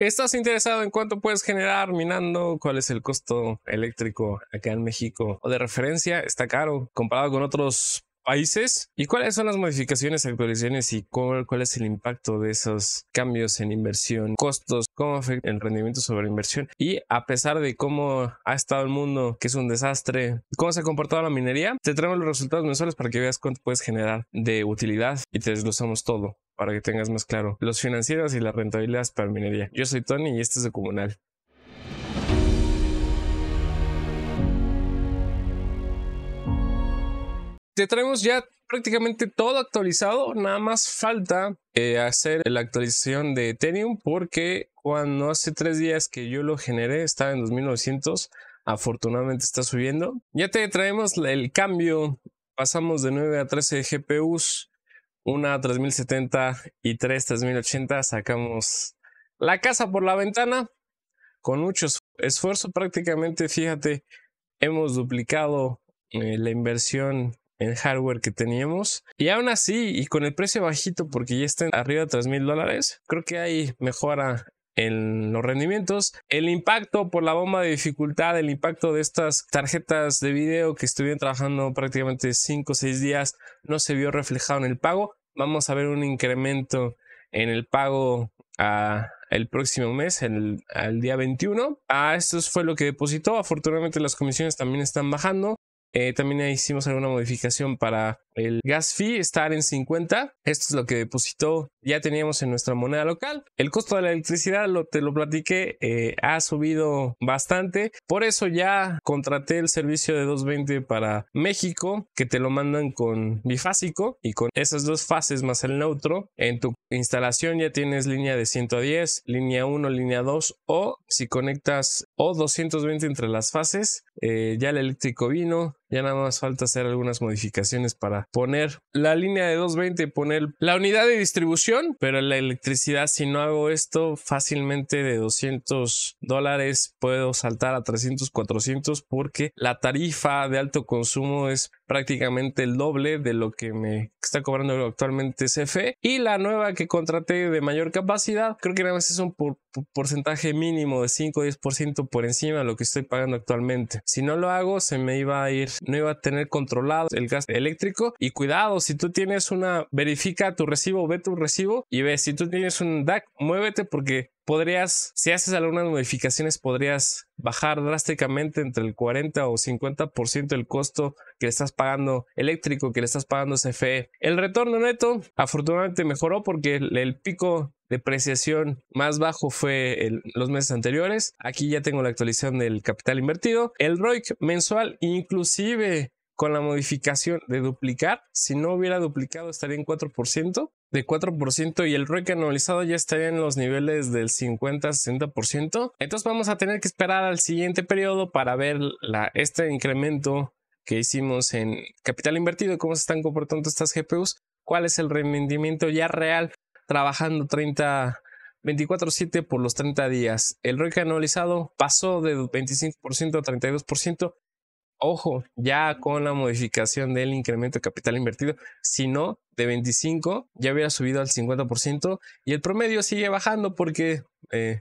¿Estás interesado en cuánto puedes generar minando? ¿Cuál es el costo eléctrico acá en México? O de referencia, está caro comparado con otros países y cuáles son las modificaciones, actualizaciones y cuál, es el impacto de esos cambios en inversión, costos, cómo afecta el rendimiento sobre inversión y a pesar de cómo ha estado el mundo, que es un desastre, cómo se ha comportado la minería, te traemos los resultados mensuales para que veas cuánto puedes generar de utilidad y te desglosamos todo para que tengas más claro, los financieros y las rentabilidades para minería. Yo soy Tony y este es de Comunal. Te traemos ya prácticamente todo actualizado, nada más falta eh, hacer la actualización de Ethereum porque cuando hace tres días que yo lo generé estaba en 2900, afortunadamente está subiendo. Ya te traemos el cambio, pasamos de 9 a 13 GPUs, una 3070 y tres 3080 sacamos la casa por la ventana con mucho esfuerzo prácticamente fíjate hemos duplicado eh, la inversión en hardware que teníamos y aún así y con el precio bajito porque ya está arriba de 3.000 dólares creo que hay mejora en los rendimientos. El impacto por la bomba de dificultad, el impacto de estas tarjetas de video que estuvieron trabajando prácticamente 5 o 6 días no se vio reflejado en el pago, vamos a ver un incremento en el pago a el próximo mes, el, día 21. Ah, esto fue lo que depositó. Afortunadamente las comisiones también están bajando. Eh, también hicimos alguna modificación para el gas fee está en 50. Esto es lo que depositó, ya teníamos en nuestra moneda local. El costo de la electricidad, lo, te lo platiqué, eh, ha subido bastante. Por eso ya contraté el servicio de 220 para México, que te lo mandan con bifásico y con esas dos fases más el neutro. En tu instalación ya tienes línea de 110, línea 1, línea 2 o si conectas o 220 entre las fases, eh, ya el eléctrico vino, ya nada más falta hacer algunas modificaciones para poner la línea de 220, poner la unidad de distribución, pero la electricidad, si no hago esto, fácilmente de 200 dólares puedo saltar a 300, 400 porque la tarifa de alto consumo es prácticamente el doble de lo que me está cobrando actualmente CFE. Y la nueva que contraté de mayor capacidad, creo que nada más es un porcentaje mínimo de 5 o 10% por encima de lo que estoy pagando actualmente. Si no lo hago, se me iba a ir, no iba a tener controlado el gas eléctrico. Y cuidado, si tú tienes una, verifica tu recibo, ve tu recibo y ve, si tú tienes un DAC, muévete porque podrías, si haces algunas modificaciones, podrías bajar drásticamente entre el 40 o 50% el costo que le estás pagando eléctrico, que le estás pagando CFE. El retorno neto afortunadamente mejoró porque el, pico pico depreciación más bajo fue en los meses anteriores. Aquí ya tengo la actualización del capital invertido. El ROIC mensual, inclusive con la modificación de duplicar, si no hubiera duplicado estaría en 4% de 4% y el ROIC anualizado ya estaría en los niveles del 50-60%. Entonces vamos a tener que esperar al siguiente periodo para ver la, este incremento que hicimos en capital invertido, cómo se están comportando estas GPUs, cuál es el rendimiento ya real trabajando 30 24/7 por los 30 días. El ROIC anualizado pasó de 25% a 32%, Ojo, ya con la modificación del incremento de capital invertido, si no, de 25 ya hubiera subido al 50% y el promedio sigue bajando porque eh,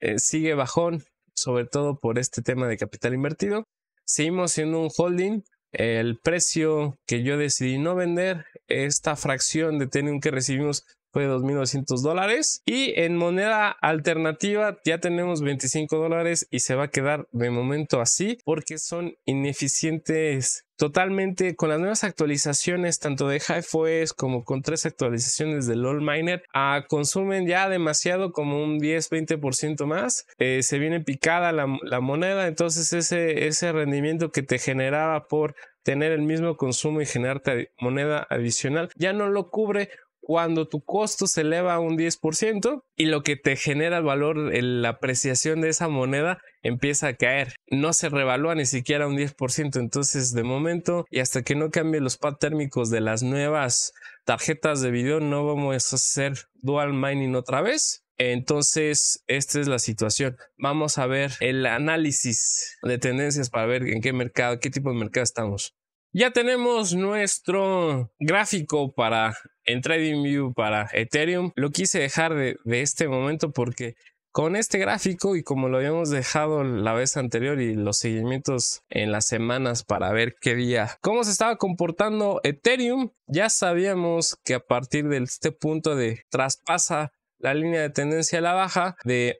eh, sigue bajón, sobre todo por este tema de capital invertido. Seguimos siendo un holding. El precio que yo decidí no vender, esta fracción de Tenium que recibimos fue de 2.900 dólares. Y en moneda alternativa ya tenemos 25 dólares y se va a quedar de momento así porque son ineficientes totalmente con las nuevas actualizaciones tanto de HiFOS como con tres actualizaciones del LOL Miner a ah, consumen ya demasiado como un 10-20% más eh, se viene picada la, la, moneda entonces ese, ese rendimiento que te generaba por tener el mismo consumo y generarte moneda adicional ya no lo cubre cuando tu costo se eleva un 10% y lo que te genera el valor, la apreciación de esa moneda empieza a caer. No se revalúa ni siquiera un 10%. Entonces, de momento, y hasta que no cambie los pad térmicos de las nuevas tarjetas de video, no vamos a hacer dual mining otra vez. Entonces, esta es la situación. Vamos a ver el análisis de tendencias para ver en qué mercado, qué tipo de mercado estamos. Ya tenemos nuestro gráfico para en TradingView para Ethereum. Lo quise dejar de, este momento porque con este gráfico y como lo habíamos dejado la vez anterior y los seguimientos en las semanas para ver qué día, cómo se estaba comportando Ethereum, ya sabíamos que a partir de este punto de traspasa la línea de tendencia a la baja de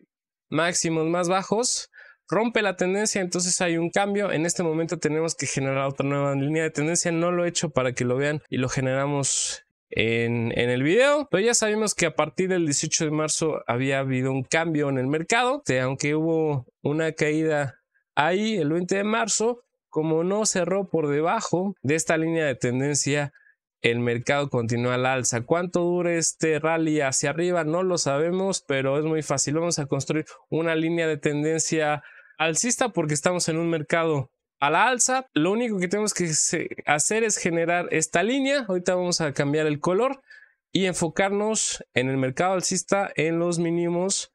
máximos más bajos rompe la tendencia, entonces hay un cambio. En este momento tenemos que generar otra nueva línea de tendencia. No lo he hecho para que lo vean y lo generamos en, en, el video, pero ya sabemos que a partir del 18 de marzo había habido un cambio en el mercado, aunque hubo una caída ahí el 20 de marzo, como no cerró por debajo de esta línea de tendencia, el mercado continúa al alza. ¿Cuánto dure este rally hacia arriba? No lo sabemos, pero es muy fácil. Vamos a construir una línea de tendencia alcista porque estamos en un mercado a la alza. Lo único que tenemos que hacer es generar esta línea. Ahorita vamos a cambiar el color y enfocarnos en el mercado alcista en los mínimos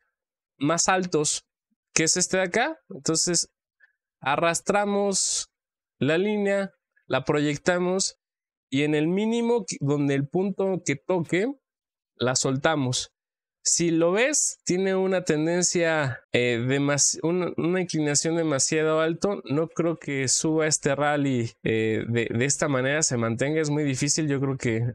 más altos, que es este de acá. Entonces, arrastramos la línea, la proyectamos y en el mínimo donde el punto que toque, la soltamos si lo ves, tiene una tendencia, eh, una inclinación demasiado alto. No creo que suba este rally eh, de, esta manera, se mantenga. Es muy difícil. Yo creo que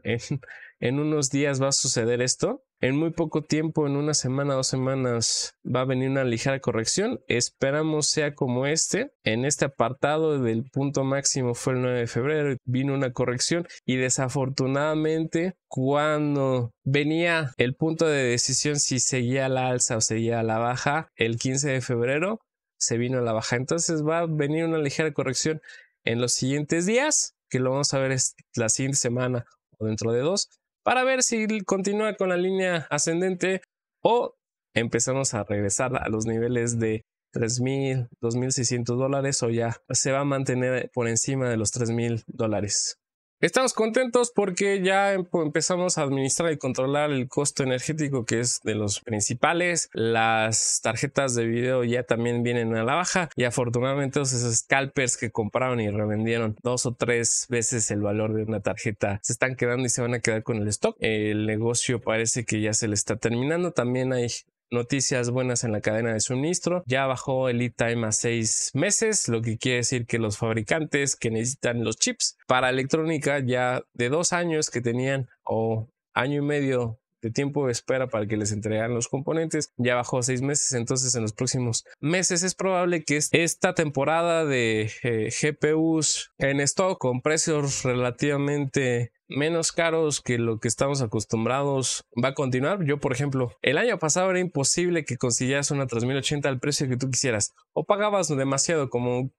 en unos días va a suceder esto en muy poco tiempo, en una semana, dos semanas, va a venir una ligera corrección. Esperamos sea como este. En este apartado del punto máximo fue el 9 de febrero, vino una corrección y desafortunadamente cuando venía el punto de decisión si seguía la alza o seguía la baja, el 15 de febrero se vino a la baja. Entonces va a venir una ligera corrección en los siguientes días, que lo vamos a ver la siguiente semana o dentro de dos para ver si continúa con la línea ascendente o empezamos a regresar a los niveles de 3.000, 2.600 dólares o ya se va a mantener por encima de los 3.000 dólares. Estamos contentos porque ya em, empezamos a administrar y controlar el costo energético que es de los principales. Las tarjetas de video ya también vienen a la baja y afortunadamente esos scalpers que compraron y revendieron dos o tres veces el valor de una tarjeta se están quedando y se van a quedar con el stock. El negocio parece que ya se le está terminando. También hay Noticias buenas en la cadena de suministro. Ya bajó el lead time a seis meses, lo que quiere decir que los fabricantes que necesitan los chips para electrónica ya de dos años que tenían o año y medio de tiempo de espera para que les entregaran los componentes ya bajó seis meses. Entonces, en los próximos meses es probable que esta temporada de eh, GPUs en stock con precios relativamente menos caros que lo que estamos acostumbrados va a continuar. Yo, por ejemplo, el año pasado era imposible que consiguieras una 3080 al precio que tú quisieras o pagabas demasiado como un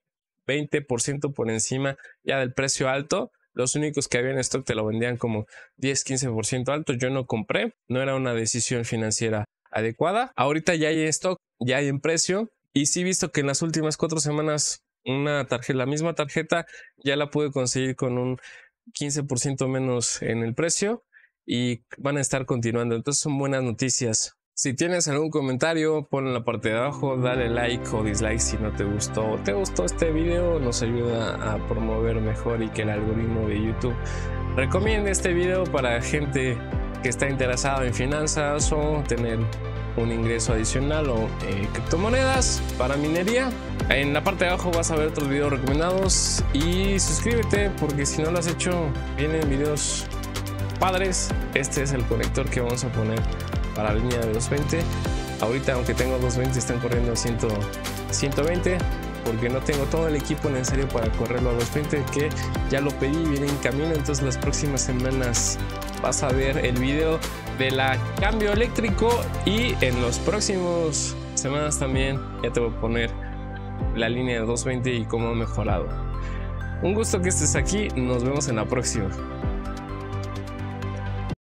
20% por encima ya del precio alto los únicos que habían esto stock te lo vendían como 10-15% alto. Yo no compré, no era una decisión financiera adecuada. Ahorita ya hay stock, ya hay en precio. Y sí visto que en las últimas cuatro semanas una tarjeta, la misma tarjeta, ya la pude conseguir con un 15% menos en el precio y van a estar continuando. Entonces son buenas noticias. Si tienes algún comentario, ponlo en la parte de abajo, dale like o dislike si no te gustó o te gustó este video, nos ayuda a promover mejor y que el algoritmo de YouTube recomiende este video para gente que está interesada en finanzas o tener un ingreso adicional o eh, criptomonedas para minería. En la parte de abajo vas a ver otros videos recomendados y suscríbete porque si no lo has hecho vienen videos padres. Este es el conector que vamos a poner para la línea de 220. Ahorita, aunque tengo 220, están corriendo 100, 120 porque no tengo todo el equipo necesario para correrlo a 220 que ya lo pedí, viene en camino, entonces las próximas semanas vas a ver el video de la cambio eléctrico y en los próximos semanas también ya te voy a poner la línea de 220 y cómo ha mejorado. Un gusto que estés aquí, nos vemos en la próxima.